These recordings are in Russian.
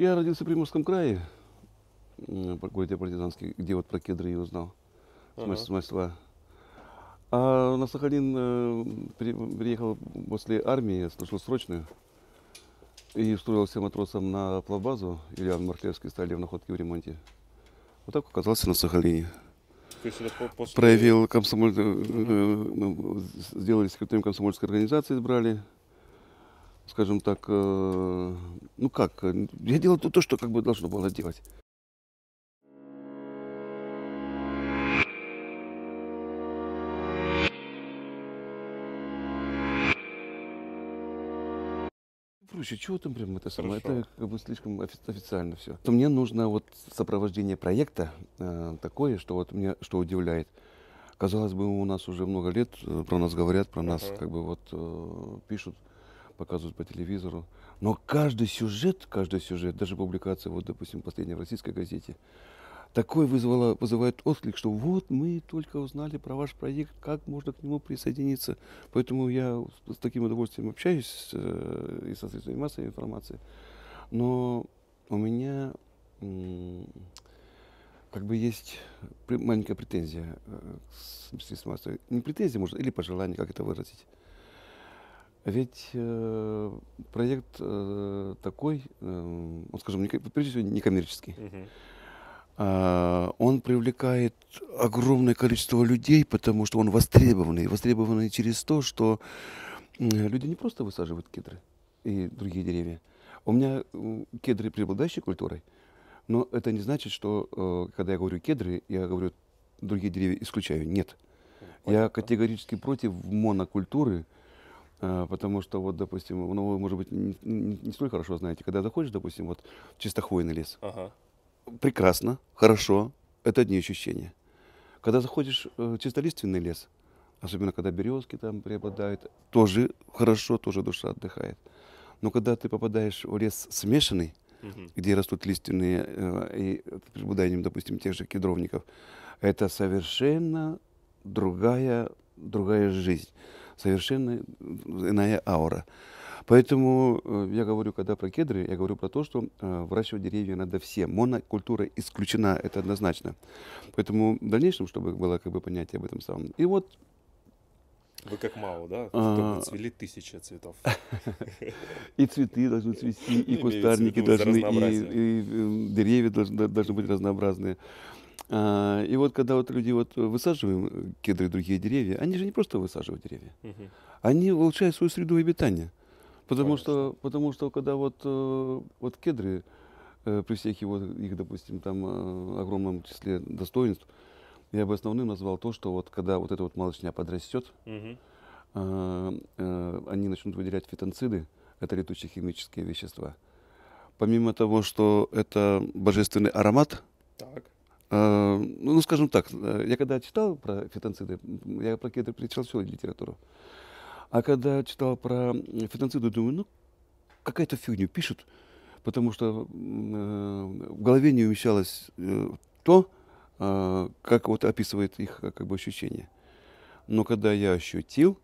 Я родился в Приморском крае, в городе Партизанске, где вот про кедры и узнал ага. с масла. А на Сахалин э, приехал после армии, служил срочную. И устроился матросом на плавбазу. Ильян Марклевский стали в находке в ремонте. Вот так оказался на Сахалине. После... Проявил комсомоль... Угу. Сделали секретарем комсомольской организации, избрали скажем так, э, ну как, э, я делал то, что как бы должно было делать. проще, чего там прям это самое, Хорошо. это как бы слишком офи официально все. То мне нужно вот сопровождение проекта э, такое, что вот меня что удивляет. Казалось бы, у нас уже много лет э, про нас говорят, про uh -huh. нас как бы вот э, пишут показывают по телевизору. Но каждый сюжет, каждый сюжет, даже публикация, вот, допустим, последняя в российской газете, такой вызвало, вызывает отклик, что вот мы только узнали про ваш проект, как можно к нему присоединиться. Поэтому я с таким удовольствием общаюсь э, и со средствами массовой информации. Но у меня как бы есть маленькая претензия э, к средствам массовой. Не претензия, может, или пожелание, как это выразить. Ведь э, проект э, такой, э, скажем, не, прежде всего некоммерческий. Угу. Э, а, он привлекает огромное количество людей, потому что он востребованный. Востребованный через то, что люди не просто высаживают кедры и другие деревья. У меня кедры преобладающей культурой, но это не значит, что э, когда я говорю кедры, я говорю другие деревья исключаю. Нет. Я категорически против монокультуры, Э, потому что, вот, допустим, ну, вы, может быть, не, не, столь хорошо знаете, когда заходишь, допустим, вот чисто хвойный лес. Ага. Прекрасно, хорошо, это одни ощущения. Когда заходишь в э, чистолиственный лес, особенно когда березки там преобладают, тоже хорошо, тоже душа отдыхает. Но когда ты попадаешь в лес смешанный, угу. где растут лиственные, э, и с пребуданием, допустим, тех же кедровников, это совершенно другая, другая жизнь совершенно иная аура. Поэтому э, я говорю, когда про кедры, я говорю про то, что э, выращивать деревья надо все. Монокультура исключена, это однозначно. Поэтому в дальнейшем, чтобы было как бы понятие об этом самом. И вот вы как мало, да? А. Только цвели тысячи цветов. И цветы должны цвести, и кустарники должны, и э, деревья должны быть разнообразные. А, и вот когда вот люди вот высаживают э, кедры и другие деревья, они же не просто высаживают деревья, угу. они улучшают свою среду обитания. Потому что, потому что когда вот, э, вот кедры, э, при всех его, их, допустим, там огромном числе достоинств, я бы основным назвал то, что вот когда вот эта вот малышня подрастет, угу. э, а, э, они начнут выделять фитонциды, это летучие химические вещества. Помимо того, что это божественный аромат, так. Э, ну, ну, скажем так, э, я когда читал про фитонциды, я про кедры прочитал всю литературу. А когда читал про фитонциды, думаю, ну, какая-то фигня пишут, потому что э, в голове не умещалось то, как вот описывает их как бы ощущение. Но когда я ощутил,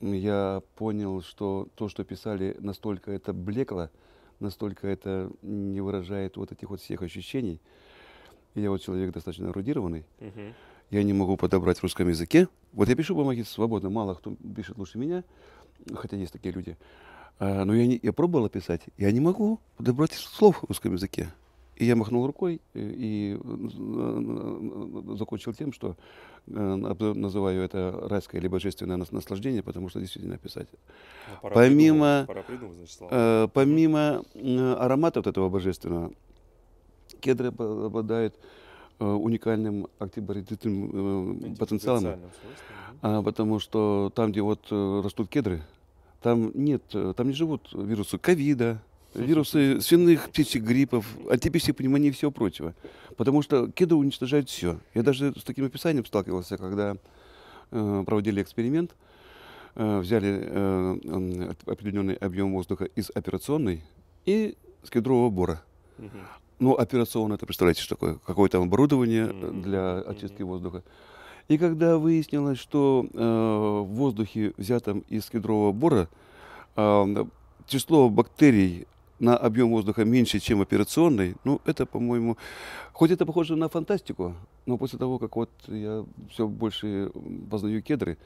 я понял, что то, что писали, настолько это блекло, настолько это не выражает вот этих вот всех ощущений – я вот человек достаточно эрудированный. Угу. Я не могу подобрать в русском языке. Вот я пишу бумаги свободно, мало кто пишет лучше меня, хотя есть такие люди. А, но я, не, я пробовал писать, я не могу подобрать слов в русском языке. И я махнул рукой э, и, и э, э, закончил тем, что называю это райское или божественное наслаждение, потому что действительно писать. Ну, помимо придумать, значит, слова. помимо аромата вот этого божественного, кедры обладают э, уникальным активно э, потенциалом, а, потому что там, где вот э, растут кедры, там нет, там не живут вирусы ковида, вирусы свиных птичьих гриппов, атипичных пневмоний и всего прочего. Потому что кедры уничтожают все. Я даже с таким описанием сталкивался, когда э, проводили эксперимент. Э, взяли э, определенный объем воздуха из операционной и с кедрового бора. Ну, операционно, это представляете, что такое? Какое там оборудование э, для очистки воздуха. И когда выяснилось, что э, в воздухе, взятом из кедрового бора, э, число бактерий на объем воздуха меньше, чем операционный, ну, это, по-моему, хоть это похоже на фантастику, но после того, как вот я все больше познаю кедры,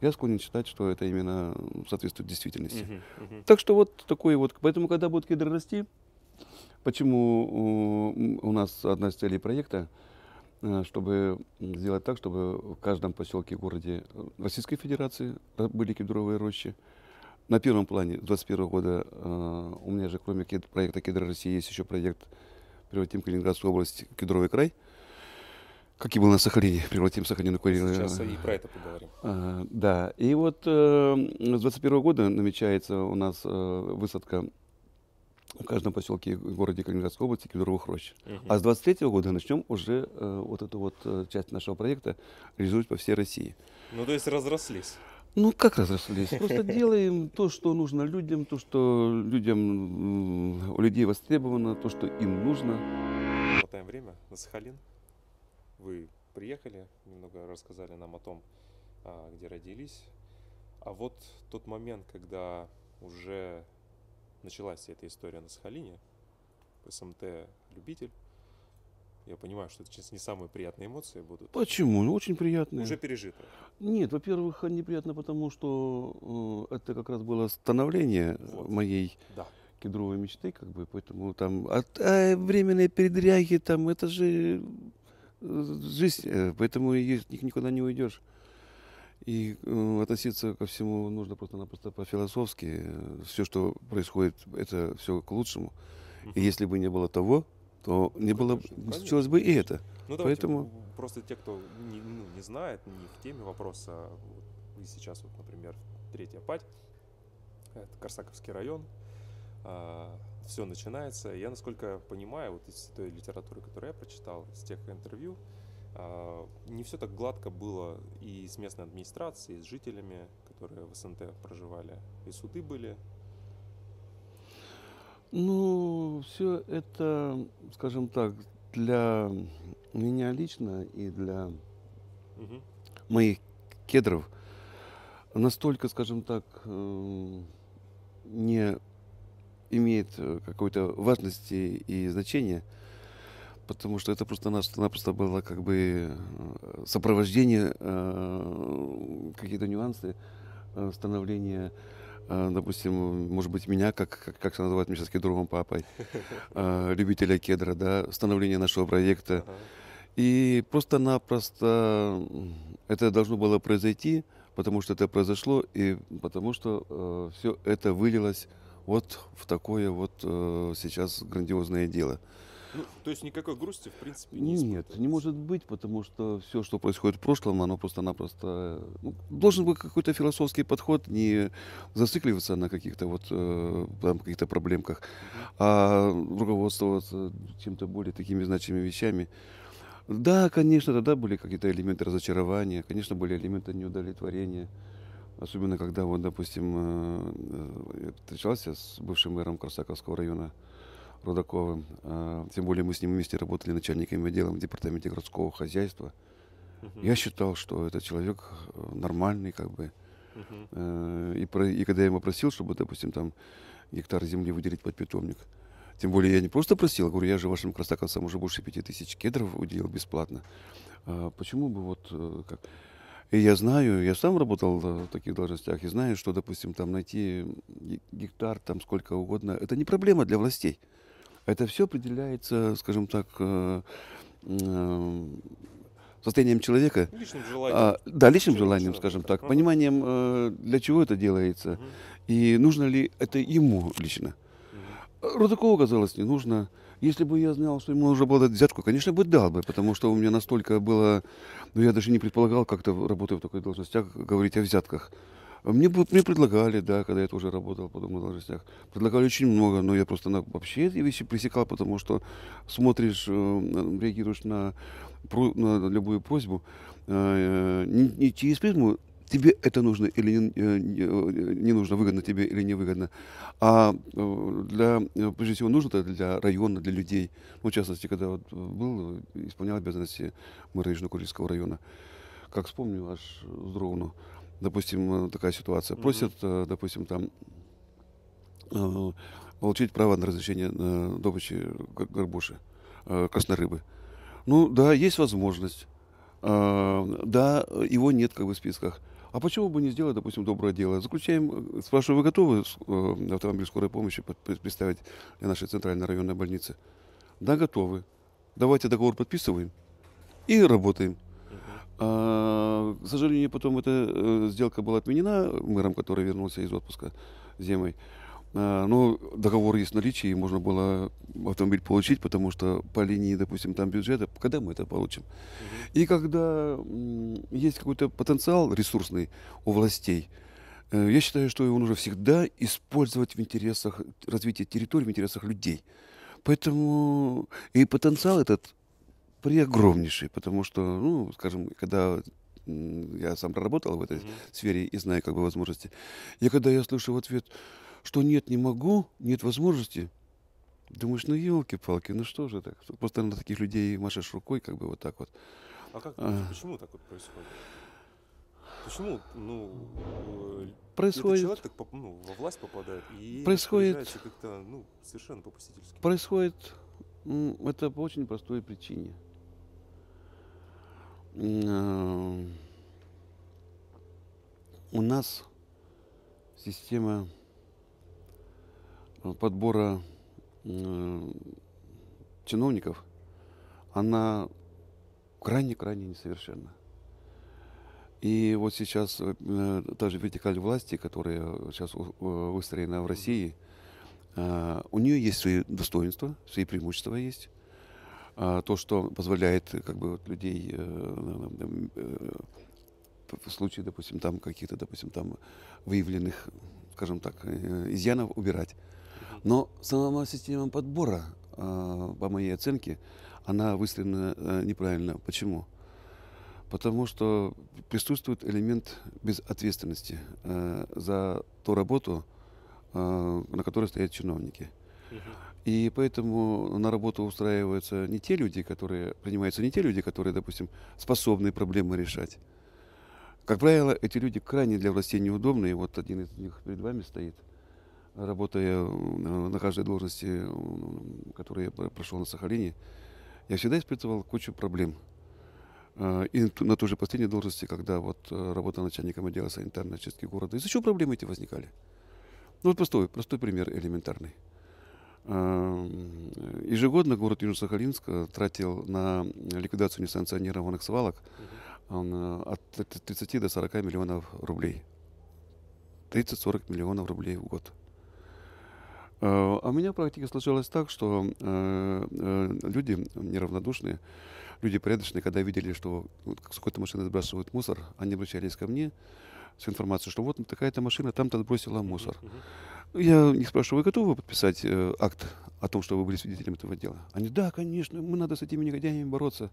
я склонен считать, что это именно соответствует действительности. Uh-huh, uh-huh. Так что вот такой вот, поэтому, когда будут кедры расти, Почему у нас одна из целей проекта, э, чтобы сделать так, чтобы в каждом поселке, городе э, Российской Федерации были кедровые рощи. На первом плане 2021 года э, у меня же кроме проекта «Кедра России» есть еще проект «Превратим Калининградскую область кедровый край». Как и было на Сахалине, превратим Сахалин в Курилы. Сейчас и про это поговорим. А, да, и вот э, с 21 года намечается у нас э, высадка в каждом поселке и городе Калининградской области кедровых рощ. Угу. А с 23 года начнем уже э, вот эту вот э, часть нашего проекта реализовать по всей России. Ну, то есть разрослись. Ну, как разрослись? Просто делаем то, что нужно людям, то, что людям, у людей востребовано, то, что им нужно. Хватаем время на Сахалин. Вы приехали, немного рассказали нам о том, а, где родились. А вот тот момент, когда уже началась эта история на Сахалине, СМТ любитель. Я понимаю, что это сейчас не самые приятные эмоции будут. Почему? очень приятные. Уже пережито. Нет, во-первых, неприятно, потому что э, это как раз было становление вот. моей да. кедровой мечты, как бы, поэтому там а, а временные передряги, там, это же э, жизнь, э, поэтому их никуда не уйдешь. И э, относиться ко всему нужно просто-напросто по-философски. Все, что происходит, это все к лучшему. И если бы не было того, то не ну, было, конечно, не случилось бы и это. Ну, Поэтому просто те, кто не, ну, не знает, не в теме вопроса, а вот, и сейчас вот, например, третья пать, это Корсаковский район, а, все начинается. Я, насколько понимаю, вот из той литературы, которую я прочитал, из тех интервью, а, не все так гладко было и с местной администрацией, и с жителями, которые в СНТ проживали, и суды были. Ну, все это, скажем так, для меня лично и для угу. моих кедров настолько, скажем так, эм, не имеет э, какой-то важности и значения, потому что это просто-напросто было как бы э, сопровождение, э, какие-то нюансы э, становления допустим, может быть, меня, как, как, как называют меня сейчас кедровым папой, любителя кедра, да, становления нашего проекта. И просто-напросто это должно было произойти, потому что это произошло, и потому что э, все это вылилось вот в такое вот э, сейчас грандиозное дело. Ну, то есть никакой грусти, в принципе, не Нет, не может быть, потому что все, что происходит в прошлом, оно просто-напросто... Ну, должен быть какой-то философский подход, не зацикливаться на каких-то вот э, там каких-то проблемках, а руководствоваться чем-то более такими значимыми вещами. Да, конечно, тогда были какие-то элементы разочарования, конечно, были элементы неудовлетворения. Особенно когда, вот, допустим, э, э, я встречался с бывшим мэром Корсаковского района, Рудаковым. А, тем более мы с ним вместе работали начальниками отдела в департаменте городского хозяйства. Uh-huh. Я считал, что этот человек э, нормальный, как бы. Uh-huh. И, про, и когда я ему просил, чтобы, допустим, там гектар земли выделить под питомник, тем более я не просто просил, а говорю, я же вашим красавцам уже больше пяти тысяч кедров уделил бесплатно. А почему бы вот э, как... И я знаю, я сам работал в таких должностях, и знаю, что, допустим, там найти гектар, там сколько угодно, это не проблема для властей. Это все определяется, скажем так, э, состоянием человека. Личным желанием. А, да, личным желанием, человека. скажем так, пониманием, э, для чего это делается угу. и нужно ли это ему лично. Угу. Рудакову казалось не нужно. Если бы я знал, что ему нужно было взятку, конечно бы дал бы, потому что у меня настолько было, ну я даже не предполагал как-то, работаю в такой должности, говорить о взятках. Мне, мне предлагали, да, когда я тоже работал потом на должностях. Предлагали очень много, но я просто на, вообще эти вещи пресекал, потому что смотришь, э, реагируешь на, на любую просьбу э, не, не через призму, тебе это нужно или не, э, не, э, не нужно, выгодно тебе или невыгодно. А э, для, прежде всего, нужно это для района, для людей. Ну, в частности, когда вот был, исполнял обязанности мэра Южно-Курильского района. Как вспомню, аж вздрогнул допустим, э, такая ситуация, просят, mm допустим, там э, получить право на разрешение добычи горбуши, рыбы. Ну да, есть возможность. Да, его нет как бы в списках. А почему бы не сделать, допустим, доброе дело? Заключаем, спрашиваю, вы готовы автомобиль скорой помощи представить для нашей центральной районной больницы? Да, готовы. Давайте договор подписываем и работаем. А, к сожалению, потом эта э, сделка была отменена мэром, который вернулся из отпуска зимой. А, но договор есть в наличии, и можно было автомобиль получить, потому что по линии, допустим, там бюджета, когда мы это получим? Mm-hmm. И когда есть какой-то потенциал ресурсный у властей, э, я считаю, что его нужно всегда использовать в интересах развития территории, в интересах людей. Поэтому и потенциал этот преогромнейший, потому что, ну, скажем, когда я сам проработал в этой mm-hmm. сфере и знаю как бы возможности, я когда я слышу в ответ, что нет, не могу, нет возможности, думаешь, ну елки-палки, ну что же так, просто на таких людей машешь рукой, как бы вот так вот. А как, а. почему так вот происходит? Почему, ну, э, происходит. Этот человек так, ну, во власть попадает и происходит как-то, ну, совершенно попустительски. Происходит это по очень простой причине. Э, у нас система э, подбора э, чиновников, она крайне-крайне несовершенна. И вот сейчас та же вертикаль власти, которая сейчас выстроена в России, у нее есть свои достоинства, свои преимущества есть. А, то, что позволяет э, как бы вот людей э, э, в случае, допустим, там каких-то, допустим, там выявленных, скажем так, изъянов убирать. Но сама система подбора, а, по моей оценке, она выстроена неправильно. Почему? Потому что присутствует элемент безответственности за ту работу, на которой стоят чиновники. Uh-huh. И поэтому на работу устраиваются не те люди, которые, принимаются не те люди, которые, допустим, способны проблемы решать. Как правило, эти люди крайне для властей неудобны, и вот один из них перед вами стоит, работая э, на каждой должности, э, которую я прошел на Сахалине, я всегда испытывал кучу проблем. Э, и на той же последней должности, когда вот работал начальником отдела санитарной очистки города, из за чего проблемы эти возникали? Ну вот простой, простой пример элементарный. Эм, ежегодно город Южно-Сахалинск э, тратил на ликвидацию несанкционированных свалок э, от 30 до 40 миллионов рублей. 30-40 миллионов рублей в год. Э, а у меня практика сложилась так, что люди неравнодушные, люди порядочные, когда видели, что с какой-то машины сбрасывают мусор, они обращались ко мне – с информацией, что вот такая-то машина там-то отбросила мусор. Я не спрашиваю, вы готовы подписать э, акт о том, что вы были свидетелем этого дела? Они, да, конечно, мы надо с этими негодяями бороться.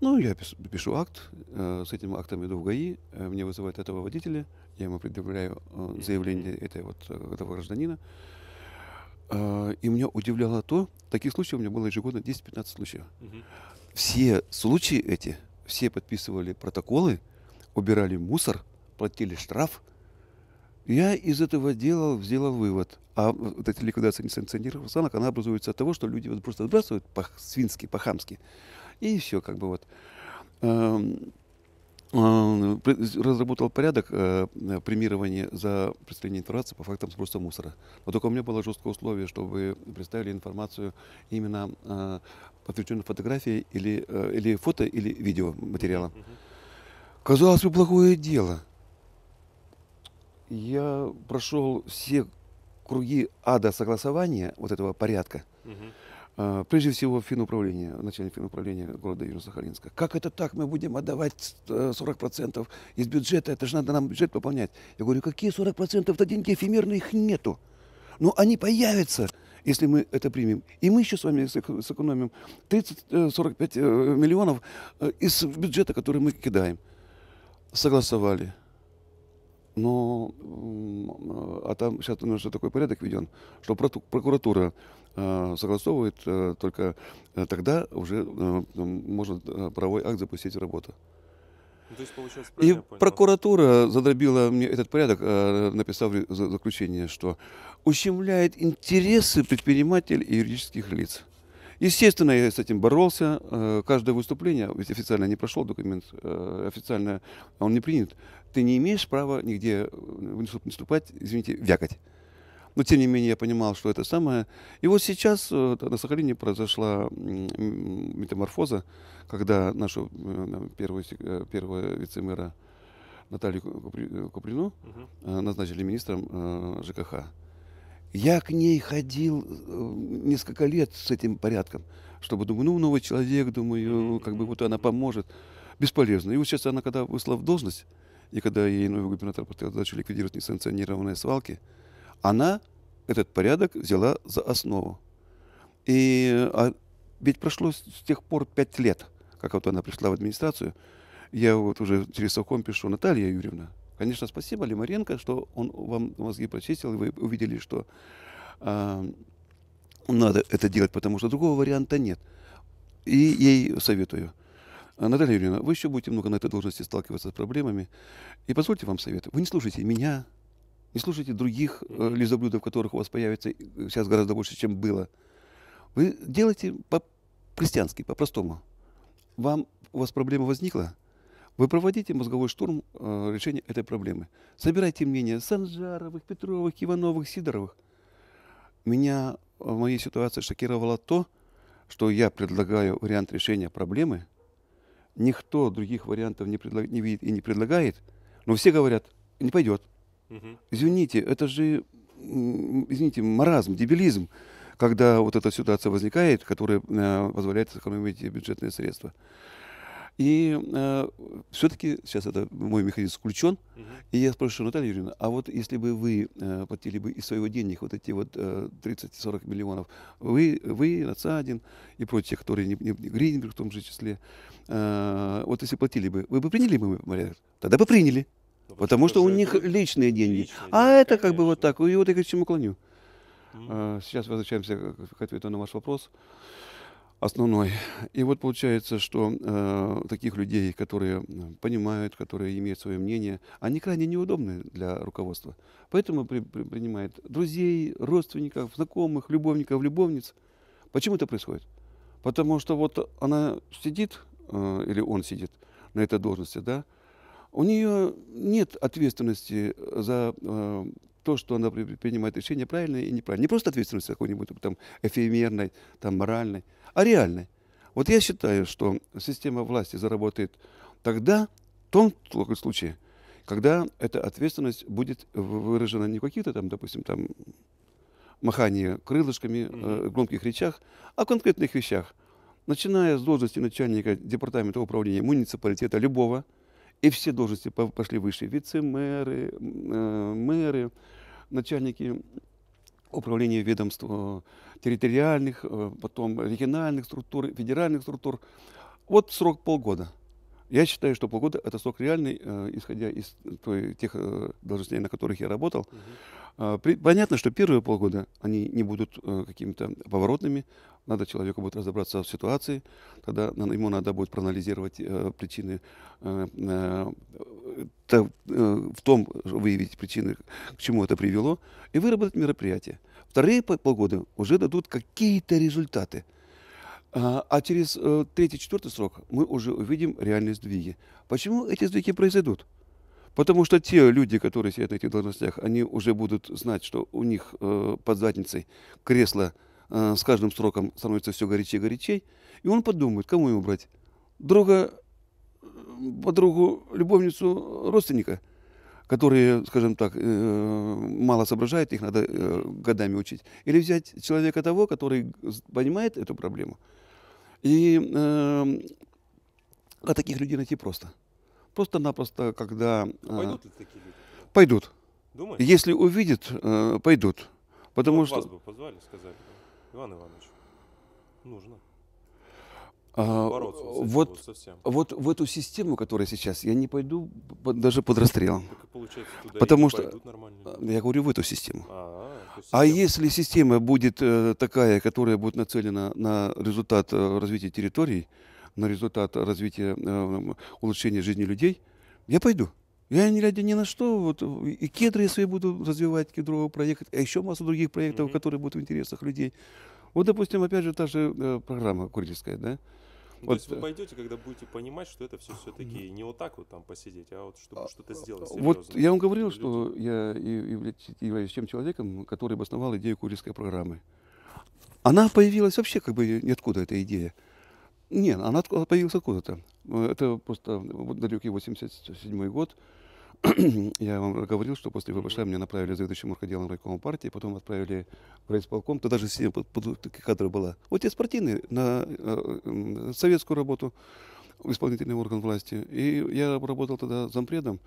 Ну, я пишу, пишу акт, э, с этим актом иду в ГАИ, э, мне вызывают этого водителя, я ему предъявляю э, заявление этой вот, э, этого гражданина. Э, и меня удивляло то, таких случаев у меня было ежегодно 10-15 случаев. Все случаи эти, все подписывали протоколы, убирали мусор, платили штраф. Я из этого дела сделал вывод. А э, вот эта ликвидация несанкционированных санок, она образуется от того, что люди вот просто отбрасывают по-свински, по-хамски. И все, как бы вот эм, э, разработал порядок э, э премирования за представление информации по фактам сброса мусора. Но только у меня было жесткое условие, чтобы представили информацию именно э, подтвержденной фотографии или, э, или фото, или видео материала. Казалось бы, плохое дело я прошел все круги ада согласования вот этого порядка. Угу. Прежде всего, финуправление, начальник финуправления города Южно-Сахалинска. Как это так? Мы будем отдавать 40% э, из бюджета, это же надо нам бюджет пополнять. Я говорю, какие 40%? Это деньги эфемерные, их нету. Но «Ну, они появятся, если мы это примем. И мы еще с вами сэкономим 30-45 э, э, миллионов из бюджета, который мы кидаем. Согласовали но, а там сейчас немножко такой порядок введен, что прокуратура э, согласовывает э, только э, тогда уже может правовой акт запустить работу. Ну, то есть, получается, и понял. прокуратура задробила мне этот порядок, написав заключение, что ущемляет интересы предпринимателей и юридических лиц. Естественно, я с этим боролся. Э, каждое выступление, ведь официально не прошел документ, э, официально он не принят. Ты не имеешь права нигде э, выступать, извините, вякать. Но, тем не менее, я понимал, что это самое. И вот сейчас на Сахалине произошла метаморфоза, когда нашу первую, первую вице-мэра Наталью Куприну назначили министром ЖКХ. Я к ней ходил э, несколько лет с этим порядком, чтобы, думаю, ну, новый человек, думаю, как бы вот она поможет. Бесполезно. И вот сейчас она, когда вышла в должность, и когда ей новый губернатор поставил задачу ликвидировать несанкционированные свалки, она этот порядок взяла за основу. И а ведь прошло с тех пор пять лет, как вот она пришла в администрацию. Я вот уже через совком пишу, Наталья Юрьевна, Конечно, спасибо Лимаренко, что он вам мозги прочистил, и вы увидели, что э, надо это делать, потому что другого варианта нет. И ей советую. Наталья Юрьевна, вы еще будете много на этой должности сталкиваться с проблемами. И позвольте вам совет. Вы не слушайте меня, не слушайте других э, лизоблюдов, которых у вас появится э, сейчас гораздо больше, чем было. Вы делайте по-крестьянски, по-простому. Вам, у вас проблема возникла, вы проводите мозговой штурм э, решения этой проблемы. Собирайте мнение Санжаровых, Петровых, Ивановых, Сидоровых. Меня э, в моей ситуации шокировало то, что я предлагаю вариант решения проблемы. Никто других вариантов не, предлаг... не видит и не предлагает, но все говорят, не пойдет. Угу. Извините, это же, извините, маразм, дебилизм, когда вот эта ситуация возникает, которая э, позволяет сэкономить бюджетные средства. И э, все-таки сейчас это мой механизм включен. Угу. И я спрашиваю, Наталья Юрьевна, а вот если бы вы э, платили бы из своего денег вот эти вот э, 30-40 миллионов, вы, вы, Нацадин и прочие, которые не, не Гринберг в том же числе, э, вот если платили бы, вы бы приняли бы моряк? Тогда бы приняли. Но ну, потому что, что у них личные деньги. Личные а деньги, это конечно. как бы вот так. И вот я к чему клоню. Mm-hmm. Сейчас возвращаемся к ответу на ваш вопрос основной. И вот получается, что э, таких людей, которые понимают, которые имеют свое мнение, они крайне неудобны для руководства. Поэтому при, при, принимает друзей, родственников, знакомых, любовников, любовниц. Почему это происходит? Потому что вот она сидит, э, или он сидит на этой должности, да, у нее нет ответственности за э, то, что она принимает решение правильное и неправильное. Не просто ответственность какой-нибудь там эфемерной, там моральной, а реальной. Вот я считаю, что система власти заработает тогда, в том случае, когда эта ответственность будет выражена не в каких-то там, допустим, там махании крылышками, э, громких речах, а в конкретных вещах. Начиная с должности начальника департамента управления муниципалитета любого, и все должности пошли выше. Вице-мэры, э, мэры, начальники управления ведомств территориальных, э, потом региональных структур, федеральных структур. Вот срок полгода – я считаю, что полгода это срок реальный, э, исходя из э, той, тех э, должностей, на которых я работал. Угу. Э, при, понятно, что первые полгода они не будут э, какими-то поворотными. Надо человеку будет разобраться в ситуации, тогда ему надо будет проанализировать э, причины, э, э, э в том э, выявить причины, к чему это привело, и выработать мероприятие. Вторые полгода уже дадут какие-то результаты. А, а через э, третий-четвертый срок мы уже увидим реальные сдвиги. Почему эти сдвиги произойдут? Потому что те люди, которые сидят на этих должностях, они уже будут знать, что у них э, под задницей кресло э, с каждым сроком становится все горячее и горячее, И он подумает, кому его брать? Друга, подругу, любовницу, родственника, которые, скажем так, мало соображают, их надо годами учить. Или взять человека того, который понимает эту проблему, и э, таких людей найти просто. Просто-напросто, когда... А э, пойдут ли такие люди? Пойдут. Думаешь? Если увидят, э, пойдут. Потому ну, что... Вас бы позвали, сказали, Иван Иванович, нужно. А, бороться вот, вот, совсем. вот в эту систему, которая сейчас, я не пойду под, даже под расстрелом, Потому что я говорю в эту систему. А, а если система будет э, такая, которая будет нацелена на результат э, развития территорий, на результат развития э, улучшения жизни людей, я пойду. Я не ради ни на что, вот и кедры свои буду развивать, кедровый проект, а еще массу других проектов, mm-hmm. которые будут в интересах людей. Вот, допустим, опять же, та же э, программа курильская, да, ну, вот. То есть вы э, пойдете, когда будете понимать, что это все все-таки не вот так вот там посидеть, а вот чтобы а, что-то а, сделать. Серьезно. Вот я вам говорил, что я являюсь тем человеком, который обосновал идею курильской программы. Она появилась вообще как бы ниоткуда, эта идея. Нет, она появилась откуда-то. Э, это просто вот далекий 87 год. я вам говорил, что после ВБШ меня направили заведующим орходелом райкома партии, потом отправили в райисполком, тогда же все под, под, такие кадры была. Вот я спортивные на э, советскую работу, в исполнительный орган власти. И я работал тогда зампредом,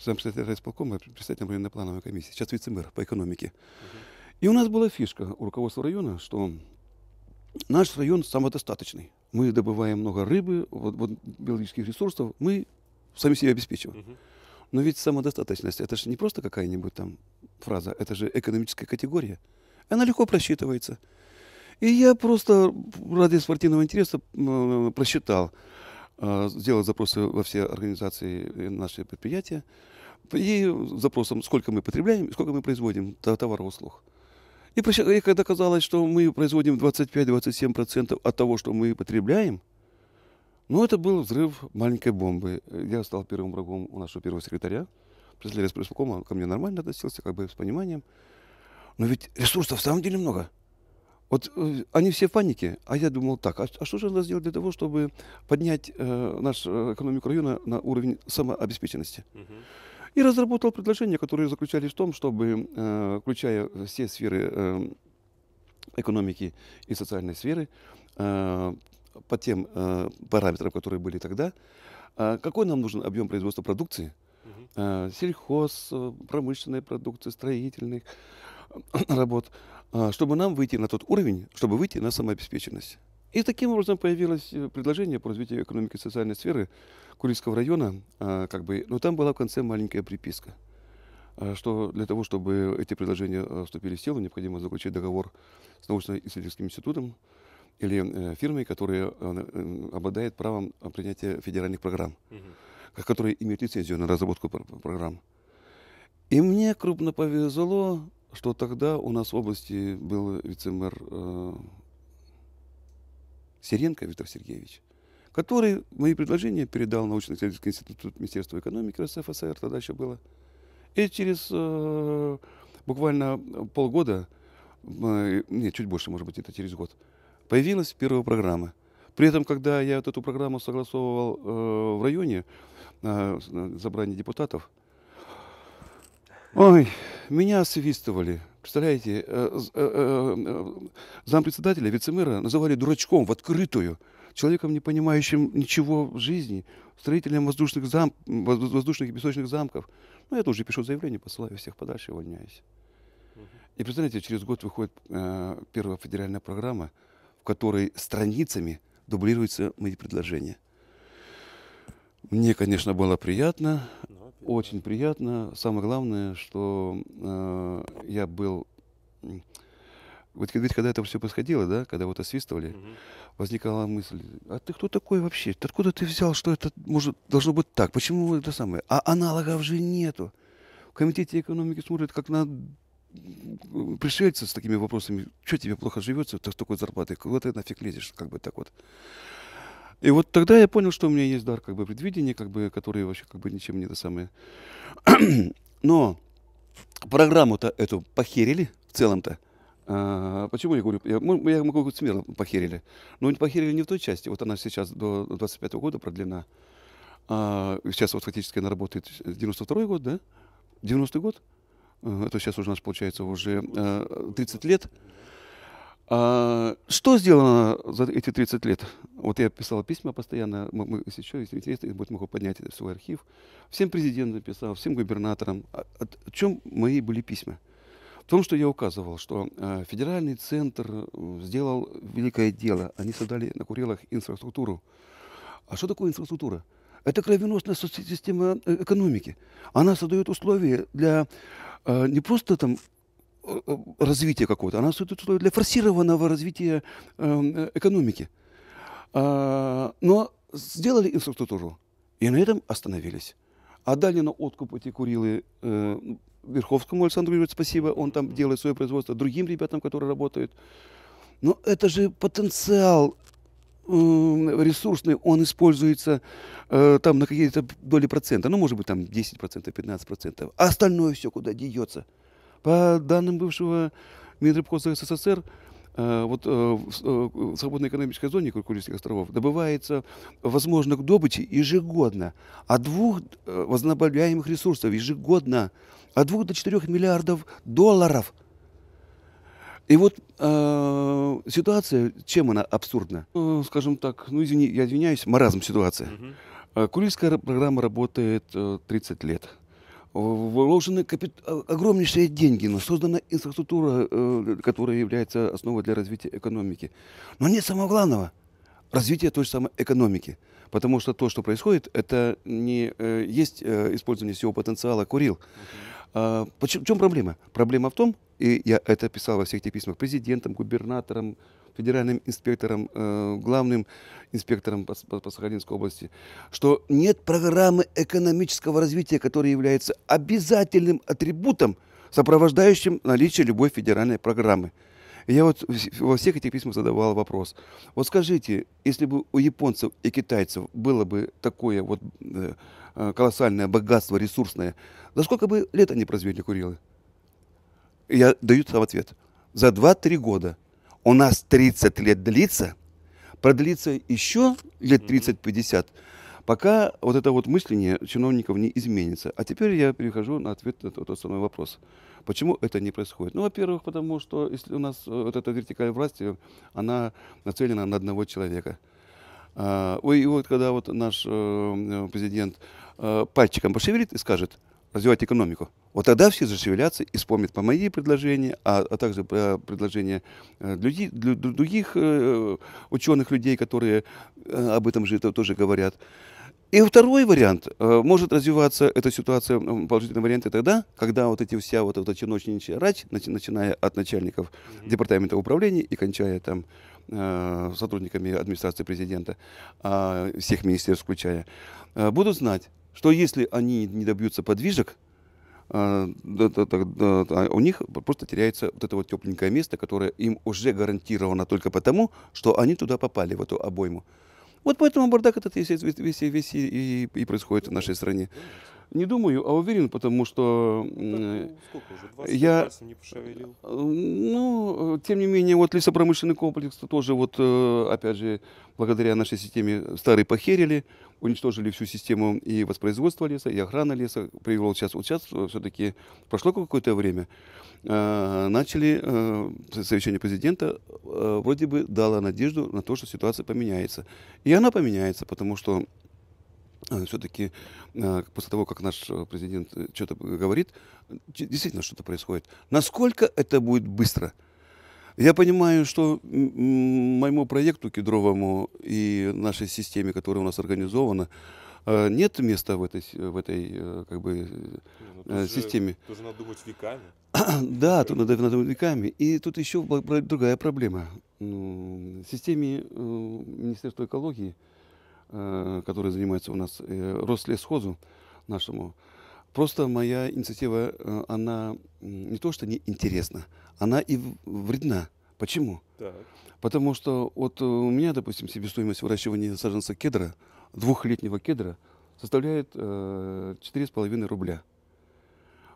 зампредседатель райисполкома, председателем районной плановой комиссии, сейчас вице-мэр по экономике. Uh-huh. И у нас была фишка у руководства района, что наш район самодостаточный. Мы добываем много рыбы, вот, вот биологических ресурсов, мы сами себя обеспечиваем. Uh-huh. Но ведь самодостаточность – это же не просто какая-нибудь там фраза, это же экономическая категория. Она легко просчитывается. И я просто ради спортивного интереса э, просчитал, э, сделал запросы во все организации наши предприятия, и запросом, сколько мы потребляем, сколько мы производим товаров и услуг. И, и когда казалось, что мы производим 25-27% от того, что мы потребляем – но ну, это был взрыв маленькой бомбы. Я стал первым врагом у нашего первого секретаря. Представитель исполком, он ко мне нормально относился, как бы с пониманием. Но ведь ресурсов в самом деле много. Вот э, они все в панике, а я думал так, а, а что же надо сделать для того, чтобы поднять э, нашу э, экономику района на уровень самообеспеченности? Угу. И разработал предложения, которые заключались в том, чтобы, э, включая все сферы э, экономики и социальной сферы, э, по тем э, параметрам, которые были тогда, э, какой нам нужен объем производства продукции, а, э, сельхоз, промышленной продукции, строительных работ, э, чтобы нам выйти на тот уровень, чтобы выйти на самообеспеченность. И таким образом появилось э, предложение по развитию экономики и социальной сферы Курильского района, э, как бы, но там была в конце маленькая приписка что для того, чтобы эти предложения э, вступили в силу, необходимо заключить договор с научно-исследовательским институтом, или э, фирмой, которая э, э, обладает правом принятия федеральных программ, угу. которые имеют лицензию на разработку программ. И мне крупно повезло, что тогда у нас в области был вице-мэр э, Серенко Виктор Сергеевич, который мои предложения передал научно-исследовательский институт Министерства экономики РСФСР, тогда еще было. И через э, буквально полгода, э, нет, чуть больше, может быть, это через год, появилась первая программа. При этом, когда я вот эту программу согласовывал э, в районе э, забрания э, депутатов, ой, меня освистывали. Представляете, э, э, э, э, зампредседателя, вице-мэра называли дурачком в открытую, человеком, не понимающим ничего в жизни, строителем воздушных, зам... воздушных и песочных замков. Ну, я тоже пишу заявление, посылаю всех подальше, увольняюсь. И представляете, через год выходит э, первая федеральная программа – в которой страницами дублируются мои предложения. Мне, конечно, было приятно, очень приятно. Самое главное, что э, я был... Вот ведь когда это все происходило, да, когда вот освистывали, угу. возникала мысль, а ты кто такой вообще? Ты Откуда ты взял, что это может, должно быть так? Почему это самое? А аналогов же нету. В Комитете экономики смотрят как на пришельцы с такими вопросами, что тебе плохо живется с такой зарплатой, куда ты нафиг лезешь, как бы так вот. И вот тогда я понял, что у меня есть дар как бы предвидения, как бы, который вообще как бы ничем не до самое. Но программу-то эту похерили в целом-то. А, почему я говорю, я, я могу говорить смело, похерили. Но не похерили не в той части, вот она сейчас до 25 года продлена. А, сейчас вот фактически она работает 92 год, да? 90 год? это сейчас уже у нас получается уже 30 э, лет. А, что сделано за эти 30 лет? Вот я писал письма постоянно, мы, мы еще, если интересно, будет могу поднять свой архив. Всем президентам писал, всем губернаторам. А, а о, о, о чем мои были письма? В том, что я указывал, что э, федеральный центр э, сделал великое дело. Они создали на Курилах инфраструктуру. А что такое инфраструктура? Это кровеносная система э, экономики. Она создает условия для а, не просто там э, э, развитие какое то она создает условия для форсированного развития эм, э, экономики. А, но сделали инфраструктуру, и на этом остановились. Отдали на откуп эти Курилы Верховскому Александру Юрьевичу спасибо, он там делает свое производство, другим ребятам, которые работают. Но это же потенциал ресурсный, он используется э, там на какие-то доли процента, ну, может быть, там 10%, 15%, а остальное все куда деется. По данным бывшего Минрыбхоза СССР, э, вот э, в, э, в свободной экономической зоне Куркурийских островов добывается возможных добычи ежегодно от двух э, возобновляемых ресурсов ежегодно от двух до четырех миллиардов долларов – и вот э, ситуация, чем она абсурдна? Э, скажем так, ну извини, я извиняюсь, маразм ситуация. Угу. Э, курильская программа работает 30 э, лет. Вложены капит... А, огромнейшие деньги, но создана инфраструктура, э, которая является основой для развития экономики. Но нет самого главного – развития той же самой экономики. Потому что то, что происходит, это не э, есть э, использование всего потенциала Курил. uh а, в чем проблема? Проблема в том, и я это писал во всех этих письмах президентам, губернаторам, федеральным инспекторам, э, главным инспекторам по, Сахалинской области, что нет программы экономического развития, которая является обязательным атрибутом, сопровождающим наличие любой федеральной программы. я вот во всех этих письмах задавал вопрос. Вот скажите, если бы у японцев и китайцев было бы такое вот э, Э, колоссальное богатство ресурсное, за сколько бы лет они произвели Курилы? Я даю сам ответ. За 2-3 года. У нас 30 лет длится, продлится еще лет 30-50, пока вот это вот мышление чиновников не изменится. А теперь я перехожу на ответ на тот основной вопрос. Почему это не происходит? Ну, во-первых, потому что если у нас э, вот эта вертикаль власти, она нацелена на одного человека – а, ой, и вот когда вот наш э, президент э, пальчиком пошевелит и скажет, развивать экономику. Вот тогда все зашевелятся и вспомнят по мои предложения, а, а также про предложения э, людей, других ученых людей, которые об этом же тоже говорят. И второй вариант. Может развиваться эта ситуация, положительный вариант, и тогда, когда вот эти вся вот эта чиночничья рать, начиная от начальников департамента управления и кончая там Э, сотрудниками администрации президента, а, всех министерств включая, э, будут знать, что если они не добьются подвижек, э, у них просто теряется вот это вот тепленькое место, которое им уже гарантировано только потому, что они туда попали, в эту обойму. Вот поэтому бардак этот весь, весь, весь, и, и происходит в нашей стране. Не думаю, а уверен, потому что... Ну, так, ну, сколько уже? 20 я, не э, Ну, тем не менее, вот лесопромышленный комплекс тоже вот, э, опять же, благодаря нашей системе старый похерили, уничтожили всю систему и воспроизводства леса, и охрана леса привел сейчас. Вот сейчас э, все-таки прошло какое-то время, начали совещание президента, вроде бы дало надежду на то, что ситуация поменяется. И она поменяется, потому что все-таки а, после того, как наш э, президент э, что-то говорит, э, действительно что-то происходит. Насколько это будет быстро? Я понимаю, что моему проекту кедровому и нашей системе, которая у нас организована, нет места в этой, в этой как бы, ну, системе. Же, же надо думать веками. да, тут надо, надо думать веками. И тут еще другая проблема. В системе Министерства экологии Э, который занимается у нас э, Рослесхозу нашему, просто моя инициатива, э, она не то что не интересна, она и вредна. Почему? Так. Потому что вот у меня, допустим, себестоимость выращивания саженца кедра, двухлетнего кедра, составляет э, 4,5 рубля.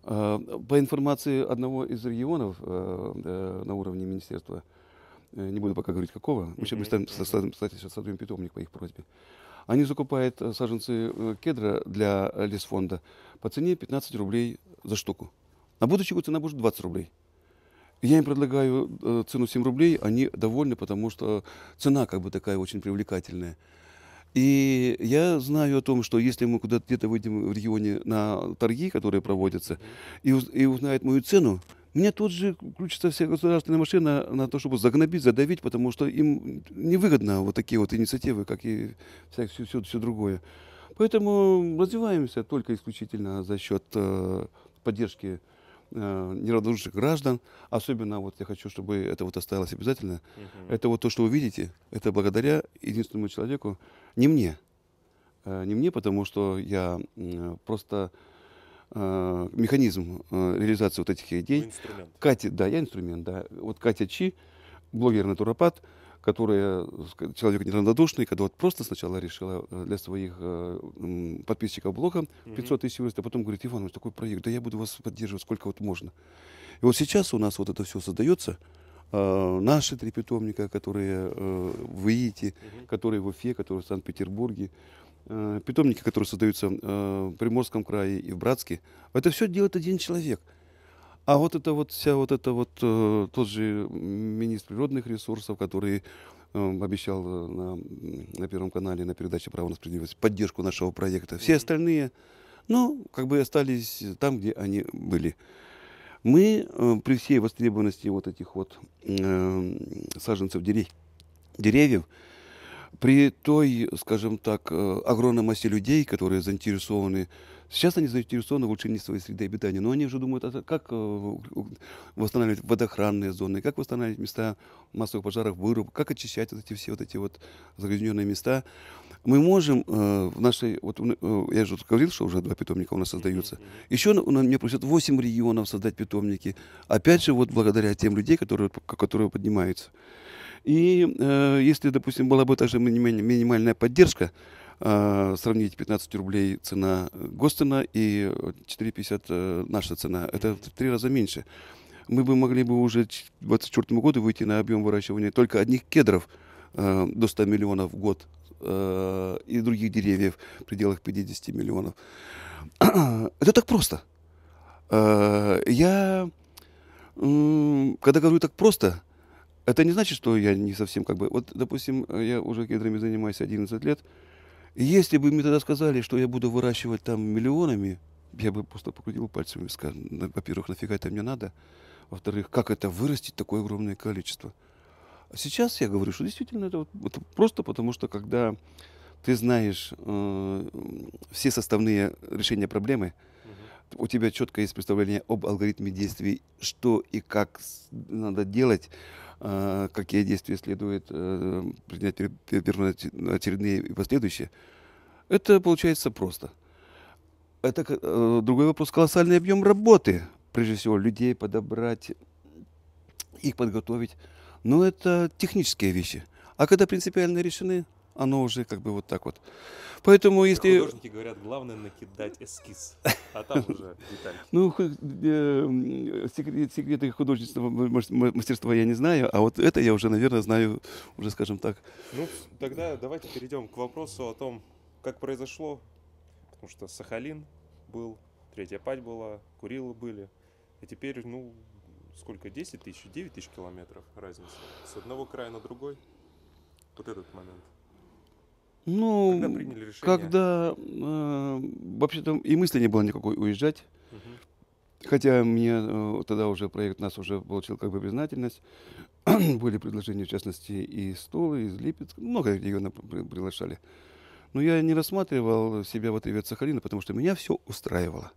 по информации одного из регионов на уровне министерства, не буду пока говорить какого, мы сейчас ставим, кстати, сейчас создаем питомник по их просьбе, они закупают э, саженцы э, кедра для э, лесфонда по цене 15 рублей за штуку. На будущий год цена будет 20 рублей. Я им предлагаю цену 7 рублей, они довольны, потому что цена как бы такая очень привлекательная. И я знаю о том, что если мы куда-то где-то выйдем в регионе на торги, которые проводятся, и, и узнают мою цену, меня тут же включится вся государственная машина на то, чтобы загнобить, задавить, потому что им невыгодно вот такие вот инициативы, как и вся, все, все, все другое. Поэтому развиваемся только исключительно за счет э, поддержки э, неравнодушных граждан. Особенно вот я хочу, чтобы это вот осталось обязательно. Угу. Это вот то, что вы видите, это благодаря единственному человеку, не мне. Э, не мне, потому что я э, просто э, механизм э, реализации вот этих идей. инструмент. Катя, да, я инструмент, да. Вот Катя Чи, блогер-натуропат, которая человек неравнодушный, когда вот просто сначала решила э, для своих э, подписчиков блога 500 тысяч выставить, а потом говорит, Иван, у такой проект, да я буду вас поддерживать сколько вот можно. И вот сейчас у нас вот это все создается, э, наши три питомника, которые э, в Иите, угу. которые в Уфе, которые в Санкт-Петербурге, Э, питомники, которые создаются э, в Приморском крае и в Братске, это все делает один человек. А вот это вот вся вот это вот э, тот же министр природных ресурсов, который обещал на, на Первом канале на передаче «Право на справедливость» поддержку нашего проекта. Все остальные, ну, как бы остались там, где они были. Мы при всей востребованности вот этих вот э, саженцев деревь, деревьев, при той, скажем так, э, огромной массе людей, которые заинтересованы, сейчас они заинтересованы в улучшении своей среды обитания, но они уже думают, а как э, восстанавливать водоохранные зоны, как восстанавливать места массовых пожаров, выруб, как очищать вот эти все вот эти вот загрязненные места. Мы можем э, в нашей, вот я же говорил, что уже два питомника у нас создаются. Еще мне просят 8 регионов создать питомники. Опять же, вот благодаря тем людей, которые, которые поднимаются. И э, если, допустим, была бы также минимальная поддержка, э, сравните 15 рублей цена Гостена и 4,50 э, наша цена, это в три раза меньше. Мы бы могли бы уже к 2024 году выйти на объем выращивания только одних кедров э, до 100 миллионов в год э, и других деревьев в пределах 50 миллионов. Это так просто. Э, я, когда говорю так просто, это не значит, что я не совсем как бы... Вот, допустим, э, я уже кедрами занимаюсь 11 лет. Если бы мне тогда сказали, что я буду выращивать там миллионами, я бы просто покрутил пальцами, и сказал, во-первых, нафига это мне надо? Во-вторых, как это вырастить такое огромное количество? А сейчас я говорю, что действительно это, вот, это просто потому, что когда ты знаешь э, все составные решения проблемы, у тебя четко есть представление об алгоритме действий, что и как надо делать, Э, какие действия следует э, принять очередные и последующие, это получается просто. Это э, другой вопрос, колоссальный объем работы, прежде всего, людей подобрать, их подготовить. Но это технические вещи. А когда принципиально решены, оно уже как бы вот так вот. Поэтому если... Художники говорят, главное накидать эскиз, а там уже деталь. Ну, э, секреты художественного мастерства я не знаю, а вот это я уже, наверное, знаю, уже скажем так. Ну, тогда давайте перейдем к вопросу о том, как произошло, потому что Сахалин был, Третья Пать была, Курилы были, а теперь, ну, сколько, 10 тысяч, 9 тысяч километров разница с одного края на другой? Вот этот момент. Ну, когда приняли решение? Когда э, вообще-то и мысли не было никакой уезжать. Хотя мне э, тогда уже проект нас уже получил как бы признательность. Были предложения, в частности, и из Тулы, из Липецка. Много регионов приглашали. Но я не рассматривал себя в этой Сахалина, потому что меня все устраивало.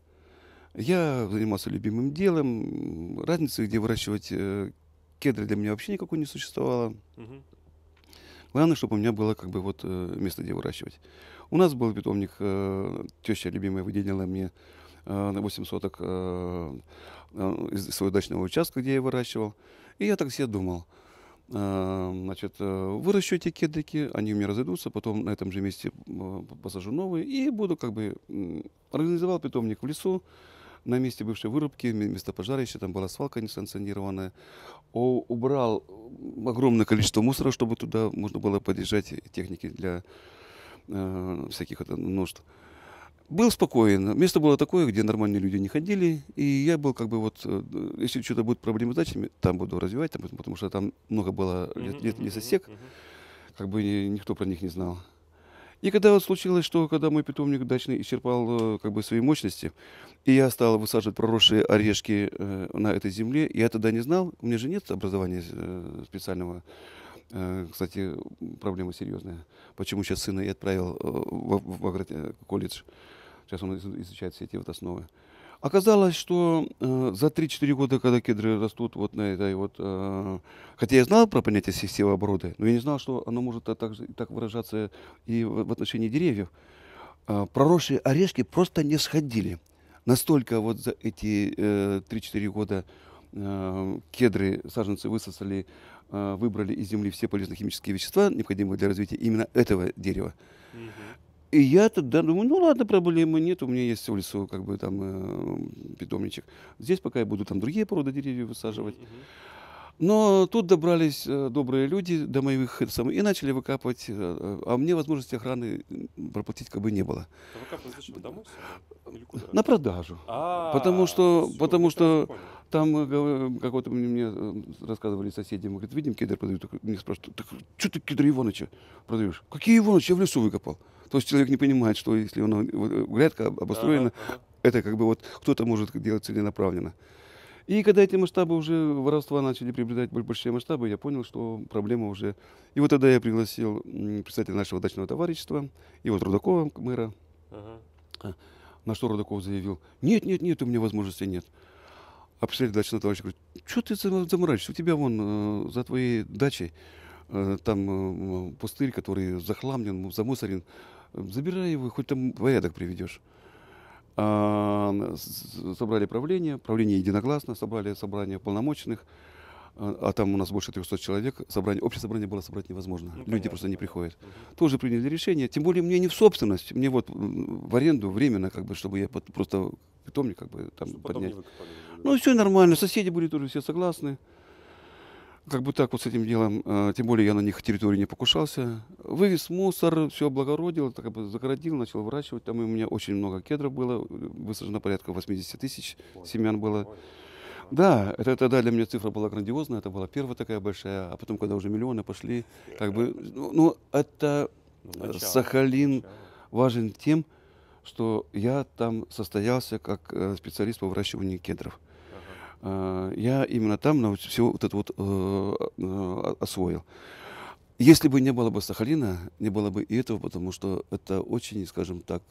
Я занимался любимым делом. Разницы, где выращивать э, кедры, для меня вообще никакой не существовало. Угу. Главное, чтобы у меня было как бы вот э, место, где выращивать. У нас был питомник, э, теща любимая выделила мне э, на 8 соток из своего дачного участка, где я выращивал. И я так себе думал, значит, выращу эти кедрики, они у меня разойдутся, потом на этом же месте посажу новые, и буду как бы... Организовал питомник в лесу, на месте бывшей вырубки, место пожарища, там была свалка несанкционированная. Он убрал огромное количество мусора, чтобы туда можно было подъезжать э, техники для э, всяких это нужд. Был спокоен. Место было такое, где нормальные люди не ходили. И я был как бы вот, э, э, если что-то будет проблемы с дачами, там буду развивать, там, потому что там много было лет не лесосек, как бы никто про них не знал. И когда вот случилось, что когда мой питомник дачный исчерпал э, как бы свои мощности, и я стал высаживать проросшие орешки э, на этой земле, я тогда не знал, у меня же нет образования э, специального, э, кстати, проблема серьезная. Почему сейчас сына и отправил э, в, в, в, в э, колледж? Сейчас он изучает все эти вот основы. Оказалось, что э, за 3-4 года, когда кедры растут вот на этой вот... Э, хотя я знал про понятие системы оборота, но я не знал, что оно может так, так выражаться и в, в отношении деревьев. Э, проросшие орешки просто не сходили. Настолько вот за эти э, 3-4 года э, кедры, саженцы высосали, э, выбрали из земли все полезные химические вещества, необходимые для развития именно этого дерева. Mm-hmm. И я тогда думаю, ну ладно, проблемы нет, у меня есть в лесу как бы там э, питомничек. Здесь пока я буду там другие породы деревьев высаживать. Но тут добрались э, добрые люди до моих самых и начали выкапывать, э, э, а мне возможности охраны проплатить как бы не было. А выкапывать зачем? Домой? Э, на продажу. А-а-а, потому что, все, потому что там э, какой-то мне рассказывали соседи, мы говорят, видим, кедр продают. Мне спрашивают, так что ты кедр Ивановича продаешь? Какие Ивановича? Я в лесу выкопал. То есть человек не понимает, что если он э, грядка обустроена, ага, это как бы вот кто-то может делать целенаправленно. И когда эти масштабы уже воровства начали приобретать большие масштабы, я понял, что проблема уже... И вот тогда я пригласил представителя нашего дачного товарищества, его Рудакова, мэра. Ага. А, на что Рудаков заявил, нет, нет, нет, у меня возможности нет. А представитель дачного товарища говорит, что ты заморачиваешься, у тебя вон э, за твоей дачей э, там пустырь, который захламлен, замусорен, забирай его, хоть там порядок приведешь. А, собрали правление, правление единогласно, собрали собрание полномоченных, а, а там у нас больше 300 человек, собрание, общее собрание было собрать невозможно. Ну, Люди понятно, просто не приходят. Угу. Тоже приняли решение, тем более мне не в собственность, мне вот в аренду временно, как бы, чтобы я под, просто питомник как бы там чтобы поднять. Ну, все нормально, соседи были тоже все согласны как бы так вот с этим делом, э, тем более я на них территории не покушался. Вывез мусор, все облагородил, как бы загородил, начал выращивать. Там у меня очень много кедров было, высажено порядка 80 тысяч семян было. Да, это тогда для меня цифра была грандиозная, это была первая такая большая, а потом, когда уже миллионы пошли, как бы, ну, ну это ну, э, начало, Сахалин начало. важен тем, что я там состоялся как э, специалист по выращиванию кедров. Э, я именно там научу, все вот это вот э, э, освоил. Если бы не было бы Сахалина, не было бы и этого, потому что это очень, скажем так,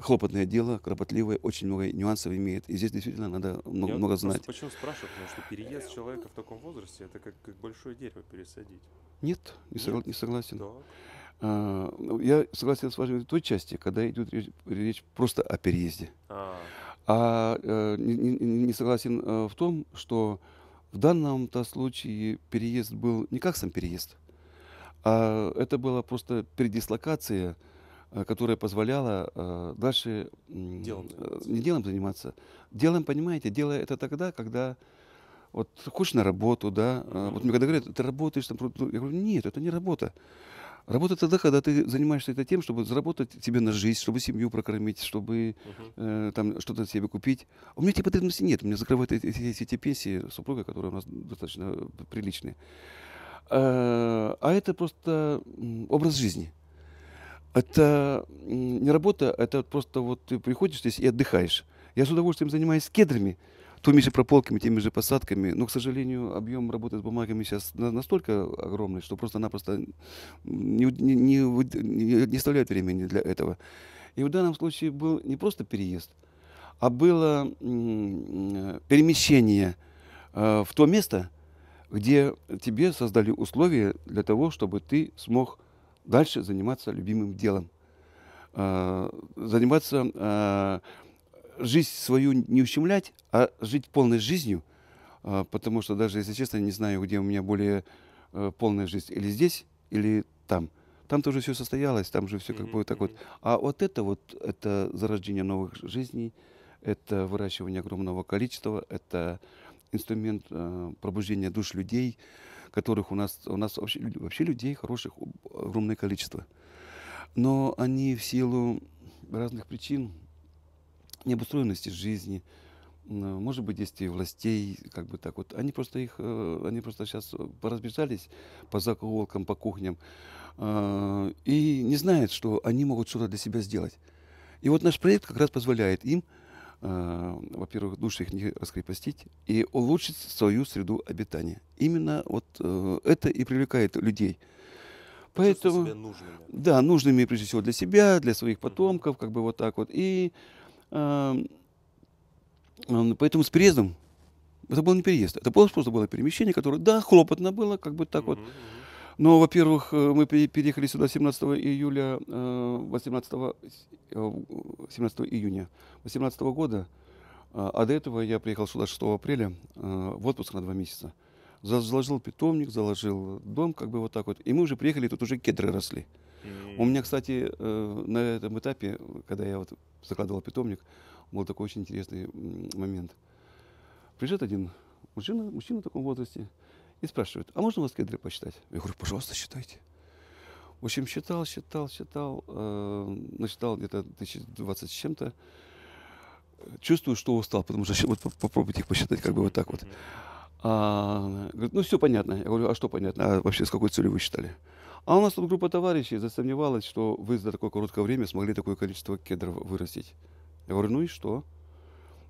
хлопотное дело, кропотливое, очень много нюансов имеет. И здесь действительно надо много, Я много знать. Почему спрашиваю? Потому что переезд человека в таком возрасте это как, как большое дерево пересадить. Нет, не, Нет? Согла- не согласен. Да. Ну, я согласен с вашей той части, когда идет речь, речь просто о переезде. А-а-а. А э, не, не согласен э, в том, что в данном-то случае переезд был не как сам переезд, а это была просто передислокация, э, которая позволяла э, дальше э, делом заниматься. не делом заниматься. Делом, понимаете, дело это тогда, когда вот хочешь на работу, да, mm-hmm. вот мне когда говорят, ты работаешь там, ну», я говорю, нет, это не работа. Работа тогда, когда ты занимаешься это тем, чтобы заработать тебе на жизнь, чтобы семью прокормить, чтобы uh э, там что-то себе купить. А у меня эти потребности нет. У меня закрывают эти, эти, эти пенсии супруга, которые у нас достаточно э, приличные. А, э, а это просто образ жизни. Это не работа, это просто вот ты приходишь здесь и отдыхаешь. Я с удовольствием занимаюсь кедрами, теми же прополками, теми же посадками. Но, к сожалению, объем работы с бумагами сейчас настолько огромный, что просто-напросто не, не, не, не оставляет времени для этого. И в данном случае был не просто переезд, а было перемещение э, в то место, где тебе создали условия для того, чтобы ты смог дальше заниматься любимым делом, э, заниматься э, жизнь свою не ущемлять, а жить полной жизнью, а, потому что даже, если честно, не знаю, где у меня более э, полная жизнь, или здесь, или там. Там тоже все состоялось, там же все как бы mm так вот. А вот это вот, это зарождение новых жизней, это выращивание огромного количества, это инструмент э, пробуждения душ людей, которых у нас, у нас вообще, вообще людей хороших огромное количество. Но они в силу разных причин, необустроенности жизни, э, может быть, действия властей, как бы так вот. Они просто их, э, они просто сейчас э, поразбежались по закоулкам, по кухням и не знают, что они могут что-то для себя сделать. И вот наш проект как раз позволяет им, во-первых, души их не раскрепостить и улучшить свою среду обитания. Именно вот это и привлекает людей. Поэтому, себя нужными. Да, нужными прежде всего для себя, для своих потомков, как бы вот так вот. И Эм, эм, поэтому с переездом это был не переезд, это просто было перемещение, которое, да, хлопотно было, как бы так вот. Но, во-первых, э, мы переехали сюда 17 июля, 18, э, 17 э, июня 18 года, а до этого я приехал сюда 6 апреля в отпуск на два месяца. Заложил питомник, заложил дом, как бы вот так вот. И мы уже приехали, тут уже кедры росли. mm у меня, кстати, э, на этом этапе, когда я вот закладывал питомник, был такой очень интересный момент. Приезжает один мужчина, мужчина в таком возрасте, и спрашивает, а можно у вас кедры посчитать? Я говорю, пожалуйста, считайте. В общем, считал, считал, считал, э, насчитал где-то 1020 с чем-то. Чувствую, что устал, потому что вот попробуйте их посчитать, как бы вот так вот. А, говорит, ну все понятно. Я говорю, а что понятно? А вообще с какой целью вы считали? А у нас тут группа товарищей засомневалась, что вы за такое короткое время смогли такое количество кедров вырастить. Я говорю, ну и что?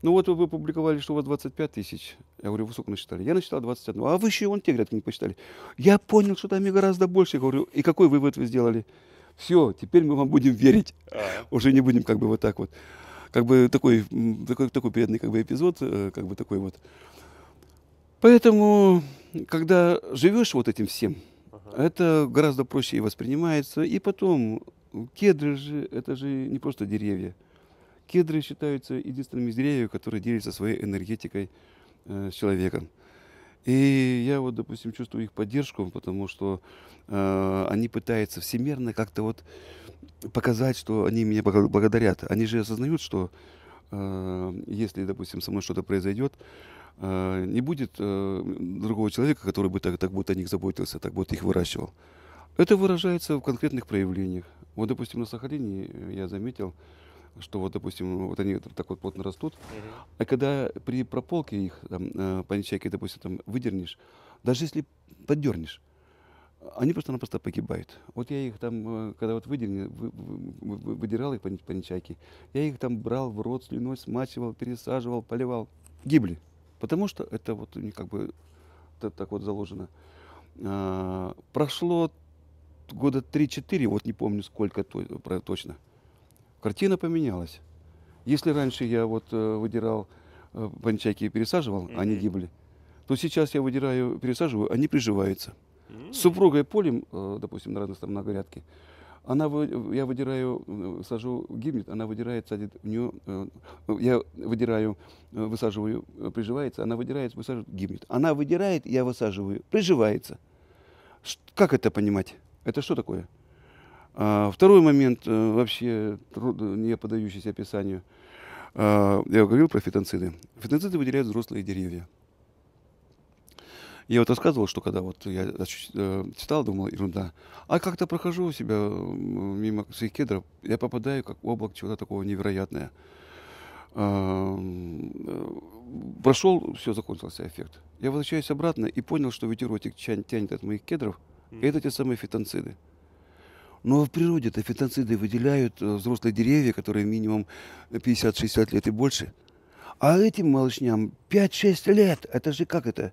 Ну вот вы публиковали, что у вас 25 тысяч. Я говорю, вы сколько насчитали? Я насчитал 21. А вы еще вон те, грядки не посчитали. Я понял, что там и гораздо больше. Я говорю, и какой вывод вы сделали? Все, теперь мы вам будем верить. А. Уже не будем как бы вот так вот. Как бы такой, такой, такой приятный как бы эпизод, э, как бы такой вот. Поэтому, когда живешь вот этим всем, это гораздо проще и воспринимается. И потом, кедры же, это же не просто деревья. Кедры считаются единственными деревьями, которые делятся своей энергетикой э, с человеком. И я вот, допустим, чувствую их поддержку, потому что э, они пытаются всемерно как-то вот показать, что они меня благодарят. Они же осознают, что э, если, допустим, со мной что-то произойдет, Э, не будет э, другого человека, который бы так, так будет о них заботился, так будет их выращивал. Это выражается в конкретных проявлениях. Вот, допустим, на Сахалине э, я заметил, что вот, допустим, вот они там, так вот плотно растут, а когда при прополке их, там, э, паничайки, допустим, там выдернешь, даже если поддернешь, они просто-напросто погибают. Вот я их там, когда вот выдернил вы, выдирал их паничайки, я их там брал в рот слюной, смачивал, пересаживал, поливал. Гибли. Потому что это вот у них как бы это так вот заложено. А, прошло года 3-4, вот не помню сколько то, точно, картина поменялась. Если раньше я вот э, выдирал э, и пересаживал, mm-hmm. они гибли, то сейчас я выдираю, пересаживаю, они приживаются. Mm-hmm. С супругой полем, э, допустим, на разных сторонах грядки, она, вы, я выдираю, э, сажу гибнет, она выдирает, садит в нее, э, я выдираю, э, высаживаю, приживается, она выдирает, высаживает, гибнет. Она выдирает, я высаживаю, приживается. Как это понимать? Это что такое? А, второй момент, вообще не подающийся описанию. А, я говорил про фитонциды. Фитонциды выделяют взрослые деревья. Я вот рассказывал, что когда вот я э, читал, думал, ерунда. А как-то прохожу у себя мимо своих кедров, я попадаю как в облак чего-то такого невероятное. Э, прошел, все, закончился эффект. Я возвращаюсь обратно и понял, что ветеротик тянет от моих кедров. И это те самые фитонциды. Но ну, а в природе-то фитонциды выделяют э, взрослые деревья, которые минимум 50-60 лет и больше. А этим малышням 5-6 лет. Это же как это?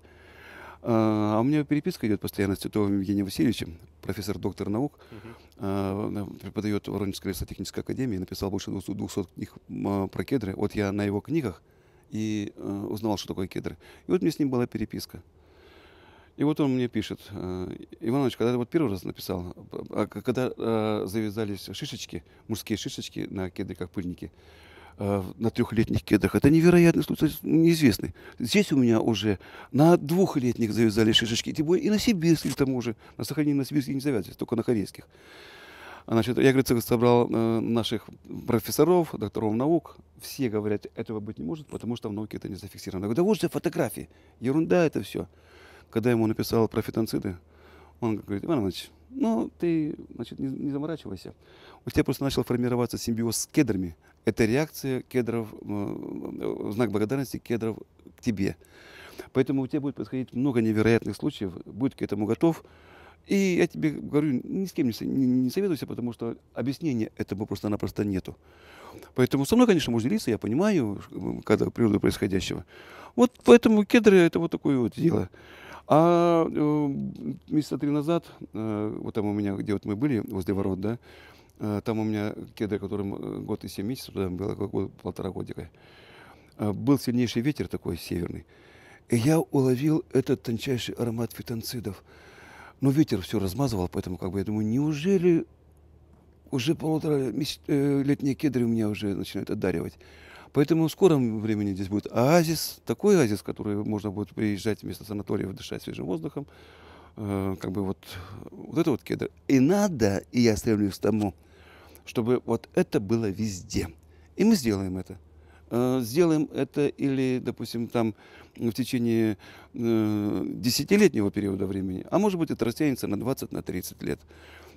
А, а у меня переписка идет постоянно с Титовым Евгением Васильевичем, профессор, доктор наук, угу. преподает в Воронежской лесотехнической академии, написал больше 200, книг а, про кедры. Вот я на его книгах и узнал, что такое кедры. И вот мне с ним была переписка. И вот он мне пишет, Иванович, когда ты вот первый раз написал, когда завязались шишечки, мужские шишечки на кедре как пыльники, Э, на трехлетних кедах. Это невероятный случай, неизвестный. Здесь у меня уже на двухлетних завязали шишечки. Тем более и на сибирских к тому же. На сохранении на сибирских не завязывались, только на корейских. Значит, я, говорится, собрал э, наших профессоров, докторов наук. Все говорят, этого быть не может, потому что в науке это не зафиксировано. Я говорю, да вот же фотографии. Ерунда это все. Когда я ему написал про фитонциды, он говорит, Иван Иванович, ну, ты, значит, не, не заморачивайся. У тебя просто начал формироваться симбиоз с кедрами. Это реакция кедров, э, знак благодарности кедров к тебе. Поэтому у тебя будет происходить много невероятных случаев, будь к этому готов. И я тебе говорю, ни с кем не, не, не советуйся, потому что объяснения этому просто-напросто нету. Поэтому со мной, конечно, можно делиться, я понимаю, когда природу происходящего. Вот поэтому кедры – это вот такое вот дело. А э, месяца три назад, э, вот там у меня, где вот мы были, возле ворот, да, э, там у меня кедр, которым год и семь месяцев, туда было год, полтора годика, был сильнейший ветер такой северный. И я уловил этот тончайший аромат фитонцидов. Но ветер все размазывал, поэтому как бы я думаю, неужели уже полутора летние кедры у меня уже начинают одаривать. Поэтому в скором времени здесь будет оазис, такой оазис, который можно будет приезжать вместо санатория, дышать свежим воздухом. Э, как бы вот, вот это вот кедр. И надо, и я стремлюсь к тому, чтобы вот это было везде. И мы сделаем это. Э, сделаем это или, допустим, там в течение э, десятилетнего периода времени, а может быть это растянется на 20, на 30 лет.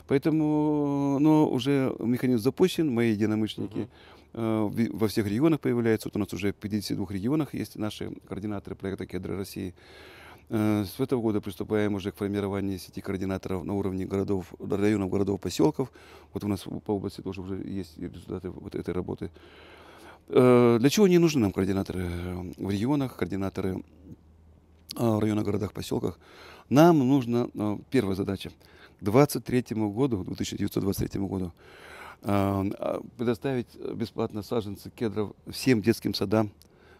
Поэтому, э, но уже механизм запущен, мои единомышленники uh-huh Э, во всех регионах появляется. Вот у нас уже в 52 регионах есть наши координаторы проекта «Кедры России». Э, с этого года приступаем уже к формированию сети координаторов на уровне городов, районов, городов, поселков. Вот у нас по области тоже уже есть результаты вот этой работы. Э, для чего не нужны нам координаторы в регионах, координаторы в районах, городах, поселках? Нам нужна первая задача. К 2023 году, 1923 году Эм, а, предоставить э, бесплатно саженцы кедров всем детским садам,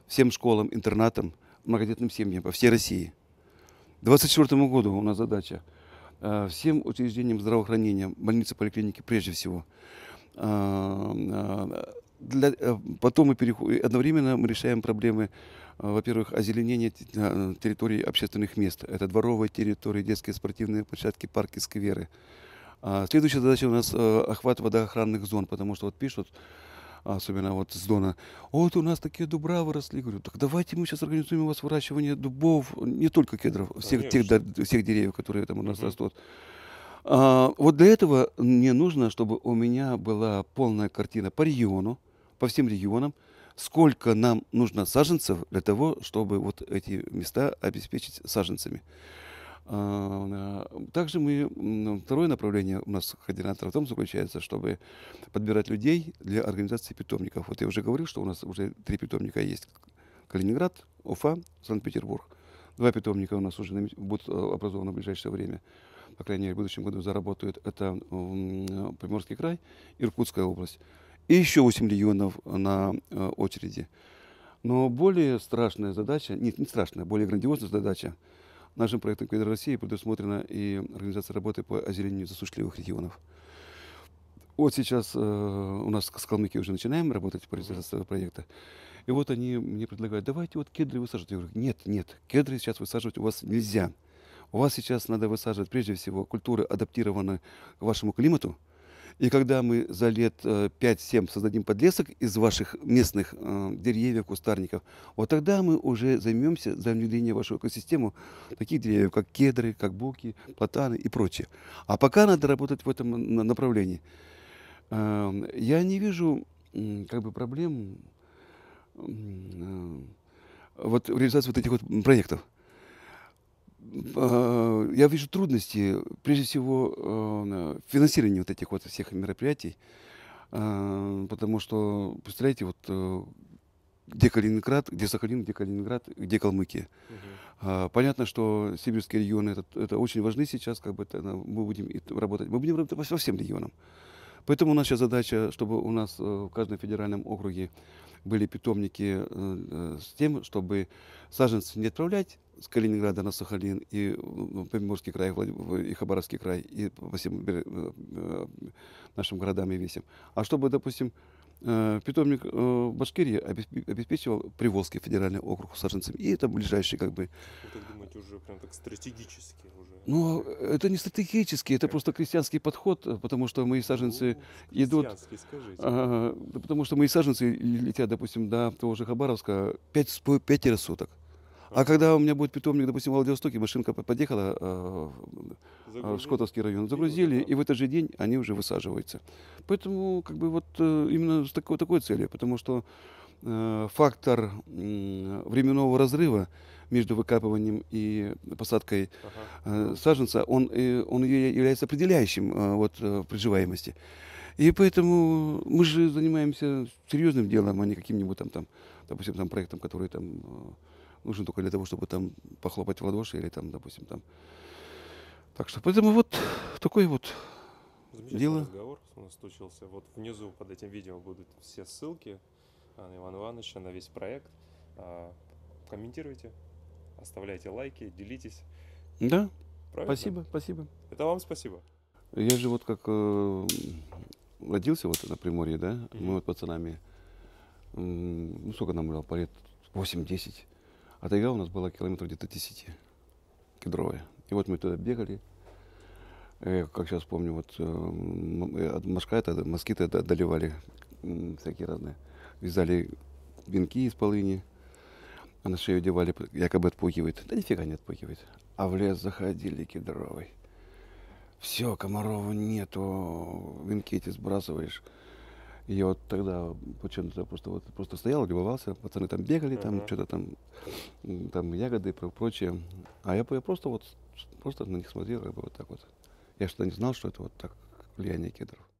всем школам, интернатам, многодетным семьям по всей России. К 2024 году у нас задача э, всем учреждениям здравоохранения, больницы, поликлиники прежде всего. Эм, э, для, потом мы переходим, одновременно мы решаем проблемы, во-первых, озеленения территорий общественных мест. Это дворовые территории, детские спортивные площадки, парки, скверы. А, следующая задача у нас э, охват водоохранных зон, потому что вот пишут, особенно вот с Дона, вот у нас такие дубра выросли. Говорю, так давайте мы сейчас организуем у вас выращивание дубов, не только кедров, всех, тех, всех деревьев, которые там у нас угу. растут. А, вот для этого мне нужно, чтобы у меня была полная картина по региону, по всем регионам, сколько нам нужно саженцев для того, чтобы вот эти места обеспечить саженцами. А, также мы, второе направление у нас координатора в том заключается, чтобы подбирать людей для организации питомников. Вот я уже говорил, что у нас уже три питомника есть. Калининград, Уфа, Санкт-Петербург. Два питомника у нас уже будут э, образованы в ближайшее время. По крайней мере, в будущем году заработают. Это Приморский край, Иркутская область. И еще 8 регионов на э, очереди. Но более страшная задача, нет, не страшная, более грандиозная задача – Нашим проектом «Кведр России» предусмотрена и организация работы по озеленению засушливых регионов. Вот сейчас э, у нас с Калмыкией уже начинаем работать по реализации этого проекта. И вот они мне предлагают, давайте вот кедры высаживать. Я говорю, нет, нет, кедры сейчас высаживать у вас нельзя. У вас сейчас надо высаживать прежде всего культуры, адаптированные к вашему климату, и когда мы за лет 5-7 э, создадим подлесок из ваших местных э, деревьев, кустарников, вот тогда мы уже займемся замедлением вашу экосистему таких деревьев, как кедры, как буки, платаны и прочее. А пока надо работать в этом направлении. Эм, я не вижу как бы проблем э, вот в реализации вот этих вот проектов. Э, я вижу трудности, прежде всего, э, финансирование вот этих вот всех мероприятий, э, потому что, представляете, вот где Калининград, где Сахалин, где Калининград, где Калмыкия. Угу. Понятно, что сибирские регионы это, это очень важны сейчас, как бы это, мы будем работать, мы будем работать по всем регионам. Поэтому наша задача, чтобы у нас в каждом федеральном округе были питомники э, э, с тем, чтобы саженцы не отправлять с Калининграда на Сахалин и э, Приморский край, и Хабаровский край, и по всем нашим городам и весим. А чтобы, допустим, питомник в Башкирии обеспечивал Приволжский федеральный округ саженцами. И это ближайший как бы... Как думаете, уже прям так стратегически? Ну, это не стратегический, это просто крестьянский подход, э, потому что мои саженцы ну, идут... Скажите. А, потому что мои саженцы летят, допустим, до того же Хабаровска пять 5 суток. А когда у меня будет питомник, допустим, в Владивостоке, машинка подъехала э, в Шкотовский э, район, загрузили, и в этот же день они уже высаживаются. Поэтому, как бы, вот э, именно с такой, такой целью, потому что э, фактор э, временного разрыва между выкапыванием и посадкой ага. Э, саженца, он, э, он является определяющим э, вот, приживаемости. И поэтому мы же занимаемся серьезным делом, а не каким-нибудь там, там допустим, там проектом, который там нужен только для того, чтобы там похлопать в ладоши или там, допустим, там. Так что, поэтому вот такой вот дело. разговор у нас случился. Вот внизу под этим видео будут все ссылки на Ивана Ивановича, на весь проект. А, комментируйте, оставляйте лайки, делитесь. Да. Правильно? Спасибо, спасибо. Это вам спасибо. Я же вот как э, родился вот на Приморье, да, mm-hmm. мы вот пацанами, э, ну сколько нам было, по лет 8-10, а тайга у нас была километров где-то 10, кедровая. И вот мы туда бегали, э, как сейчас помню, вот э, э мошка это, москиты одолевали э, всякие разные, вязали венки из полыни, а на шею одевали, якобы отпугивает. Да нифига не отпугивает. А в лес заходили кедровый. Все, Комарова нету, венки эти сбрасываешь. И я вот тогда почему-то просто, вот, просто стоял, любовался, пацаны там бегали, там uh-huh. что-то там, там ягоды и прочее. А я, я просто вот, просто на них смотрел, как бы вот так вот. Я что-то не знал, что это вот так влияние кедров.